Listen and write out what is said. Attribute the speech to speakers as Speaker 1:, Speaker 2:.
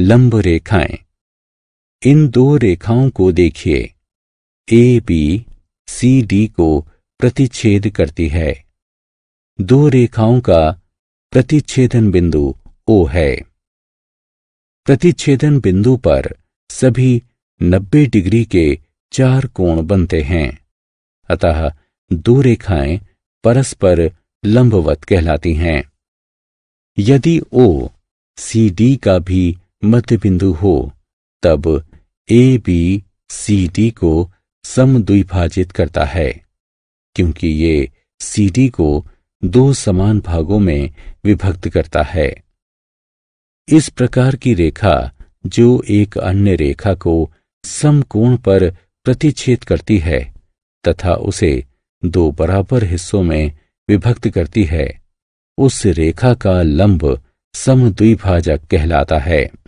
Speaker 1: लंब रेखाएं इन दो रेखाओं को देखिए ए बी सी डी को प्रतिच्छेद करती है दो रेखाओं का प्रतिच्छेदन बिंदु ओ है प्रतिच्छेदन बिंदु पर सभी 90 डिग्री के चार कोण बनते हैं अतः दो रेखाएं परस्पर लंबवत कहलाती हैं यदि ओ सी डी का भी मध्य बिंदु हो तब ए बी सी डी को समद्विभाजित करता है क्योंकि ये सी डी को दो समान भागों में विभक्त करता है इस प्रकार की रेखा जो एक अन्य रेखा को समकोण पर प्रतिच्छेद करती है तथा उसे दो बराबर हिस्सों में विभक्त करती है उस रेखा का लंब समद्विभाजक कहलाता है